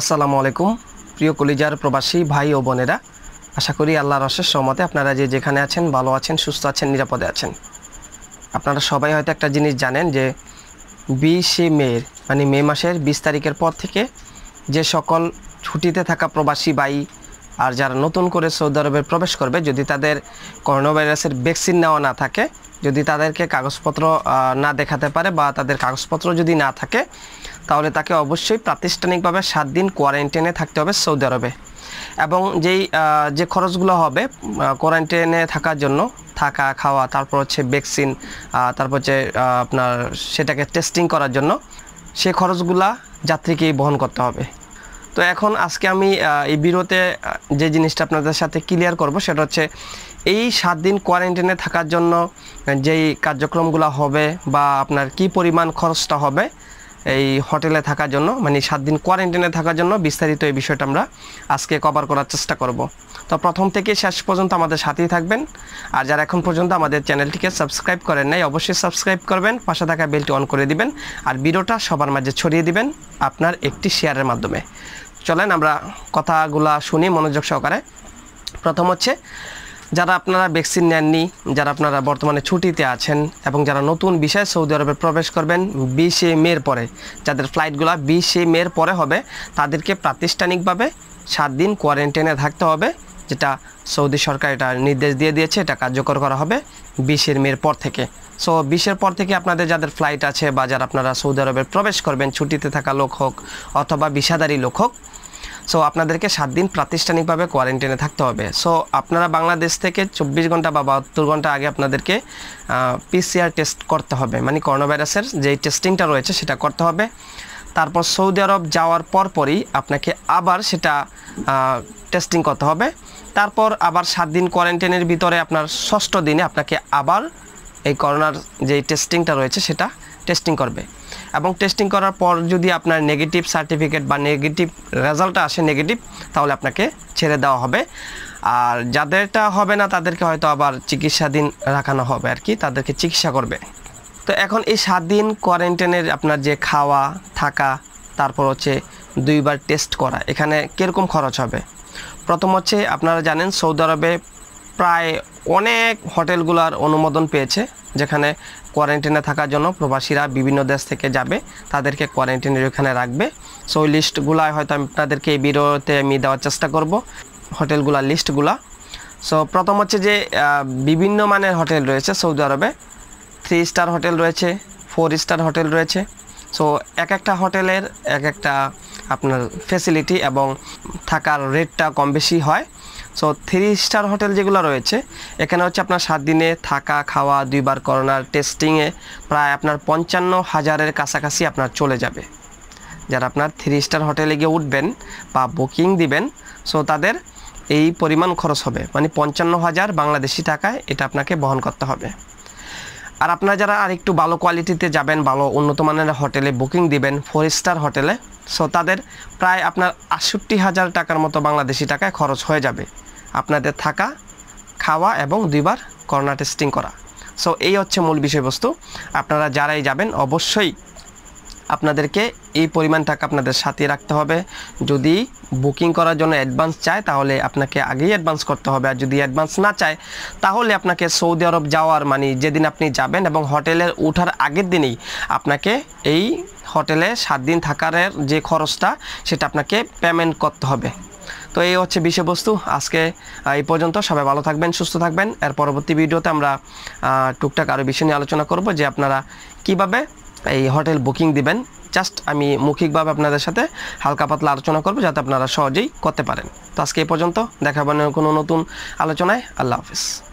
আসসালামু আলাইকুম প্রিয় কলিজার প্রবাসী ভাই ও বোনেরা আশা করি আল্লাহর অশেষ সহমতে আপনারা যে যেখানে আছেন ভালো আছেন সুস্থ আছেন নিরাপদে আছেন আপনারা সবাই হয়তো একটা জিনিস জানেন যে বিশে মের মানে মে মাসের বিশ তারিখের পর থেকে যে সকল ছুটিতে থাকা প্রবাসী বাই আর যারা নতুন করে সৌদি আরবে প্রবেশ করবে যদি তাদের করোনা ভাইরাসের ভ্যাকসিন নেওয়া না থাকে যদি তাদেরকে কাগজপত্র না দেখাতে পারে বা তাদের কাগজপত্র যদি না থাকে তাহলে তাকে অবশ্যই প্রাতিষ্ঠানিকভাবে সাত দিন কোয়ারেন্টাইনে থাকতে হবে সৌদি আরবে এবং যেই যে খরচগুলো হবে কোয়ারেন্টাইনে থাকার জন্য থাকা খাওয়া তারপর হচ্ছে ভ্যাকসিন তারপর হচ্ছে আপনার সেটাকে টেস্টিং করার জন্য সে খরচগুলা যাত্রীকেই বহন করতে হবে তো এখন আজকে আমি এই বিরোতে যে জিনিসটা আপনাদের সাথে ক্লিয়ার করব সেটা হচ্ছে এই সাত দিন কোয়ারেন্টাইনে থাকার জন্য যেই কার্যক্রমগুলো হবে বা আপনার কি পরিমাণ খরচটা হবে এই হোটেলে থাকার জন্য মানে সাত দিন কোয়ারেন্টাইনে থাকার জন্য বিস্তারিত এই বিষয়টা আমরা আজকে কভার করার চেষ্টা করব তো প্রথম থেকে শেষ পর্যন্ত আমাদের সাথেই থাকবেন আর যারা এখন পর্যন্ত আমাদের চ্যানেলটিকে সাবস্ক্রাইব করেন নাই অবশ্যই সাবস্ক্রাইব করবেন পাশে থাকা বেলটি অন করে দিবেন আর ভিডিওটা সবার মাঝে ছড়িয়ে দিবেন আপনার একটি শেয়ারের মাধ্যমে চলেন আমরা কথাগুলা শুনি মনোযোগ সহকারে প্রথম হচ্ছে যারা আপনারা ভ্যাকসিন নেননি যারা আপনারা বর্তমানে ছুটিতে আছেন এবং যারা নতুন বিষয়ে সৌদি আরবে প্রবেশ করবেন বিশে মের পরে যাদের ফ্লাইটগুলো বিশে মের পরে হবে তাদেরকে প্রাতিষ্ঠানিকভাবে সাত দিন কোয়ারেন্টাইনে থাকতে হবে যেটা সৌদি সরকার এটা নির্দেশ দিয়ে দিয়েছে এটা কার্যকর করা হবে বিশের মের পর থেকে সো বিশের পর থেকে আপনাদের যাদের ফ্লাইট আছে বা যারা আপনারা সৌদি আরবে প্রবেশ করবেন ছুটিতে থাকা লোক হোক অথবা বিষাদারী লোক হোক সো আপনাদেরকে সাত দিন প্রাতিষ্ঠানিকভাবে কোয়ারেন্টাইনে থাকতে হবে সো আপনারা বাংলাদেশ থেকে চব্বিশ ঘন্টা বা বাহাত্তর ঘন্টা আগে আপনাদেরকে পিসিআর টেস্ট করতে হবে মানে করোনা ভাইরাসের যে টেস্টিংটা রয়েছে সেটা করতে হবে তারপর সৌদি আরব যাওয়ার পরপরই আপনাকে আবার সেটা টেস্টিং করতে হবে তারপর আবার সাত দিন কোয়ারেন্টাইনের ভিতরে আপনার ষষ্ঠ দিনে আপনাকে আবার এই করোনার যে টেস্টিংটা রয়েছে সেটা টেস্টিং করবে এবং টেস্টিং করার পর যদি আপনার নেগেটিভ সার্টিফিকেট বা নেগেটিভ রেজাল্টটা আসে নেগেটিভ তাহলে আপনাকে ছেড়ে দেওয়া হবে আর যাদেরটা হবে না তাদেরকে হয়তো আবার চিকিৎসাধীন রাখানো হবে আর কি তাদেরকে চিকিৎসা করবে তো এখন এই সাত দিন কোয়ারেন্টাইনের আপনার যে খাওয়া থাকা তারপর হচ্ছে দুইবার টেস্ট করা এখানে কীরকম খরচ হবে প্রথম হচ্ছে আপনারা জানেন সৌদি আরবে প্রায় অনেক হোটেলগুলার অনুমোদন পেয়েছে যেখানে কোয়ারেন্টিনে থাকার জন্য প্রবাসীরা বিভিন্ন দেশ থেকে যাবে তাদেরকে কোয়ারেন্টিনে ওইখানে রাখবে সো ওই লিস্টগুলায় হয়তো আমি আপনাদেরকে এই ভিডিওতে আমি দেওয়ার চেষ্টা করব হোটেলগুলার লিস্টগুলা সো প্রথম হচ্ছে যে বিভিন্ন মানের হোটেল রয়েছে সৌদি আরবে থ্রি স্টার হোটেল রয়েছে ফোর স্টার হোটেল রয়েছে সো এক একটা হোটেলের এক একটা আপনার ফেসিলিটি এবং থাকার রেটটা কম বেশি হয় সো থ্রি স্টার হোটেল যেগুলো রয়েছে এখানে হচ্ছে আপনার সাত দিনে থাকা খাওয়া দুইবার করোনার টেস্টিংয়ে প্রায় আপনার পঞ্চান্ন হাজারের কাছাকাছি আপনার চলে যাবে যারা আপনার থ্রি স্টার হোটেলে গিয়ে উঠবেন বা বুকিং দিবেন সো তাদের এই পরিমাণ খরচ হবে মানে পঞ্চান্ন হাজার বাংলাদেশি টাকায় এটা আপনাকে বহন করতে হবে আর আপনারা যারা আর একটু ভালো কোয়ালিটিতে যাবেন ভালো উন্নত মানের হোটেলে বুকিং দিবেন ফোর স্টার হোটেলে সো তাদের প্রায় আপনার আটষট্টি হাজার টাকার মতো বাংলাদেশি টাকায় খরচ হয়ে যাবে আপনাদের থাকা খাওয়া এবং দুইবার করোনা টেস্টিং করা সো এই হচ্ছে মূল বিষয়বস্তু আপনারা যারাই যাবেন অবশ্যই আপনাদেরকে এই পরিমাণ টাকা আপনাদের সাথে রাখতে হবে যদি বুকিং করার জন্য অ্যাডভান্স চায় তাহলে আপনাকে আগেই অ্যাডভান্স করতে হবে আর যদি অ্যাডভান্স না চায় তাহলে আপনাকে সৌদি আরব যাওয়ার মানে যেদিন আপনি যাবেন এবং হোটেলের ওঠার আগের দিনেই আপনাকে এই হোটেলে সাত দিন থাকার যে খরচটা সেটা আপনাকে পেমেন্ট করতে হবে তো এই হচ্ছে বিষয়বস্তু আজকে এই পর্যন্ত সবাই ভালো থাকবেন সুস্থ থাকবেন এর পরবর্তী ভিডিওতে আমরা টুকটাক আরও বিষয় নিয়ে আলোচনা করব যে আপনারা কিভাবে এই হোটেল বুকিং দিবেন জাস্ট আমি মৌখিকভাবে আপনাদের সাথে হালকা পাতলা আলোচনা করবো যাতে আপনারা সহজেই করতে পারেন তো আজকে এ পর্যন্ত দেখাবেন কোনো নতুন আলোচনায় আল্লাহ হাফিজ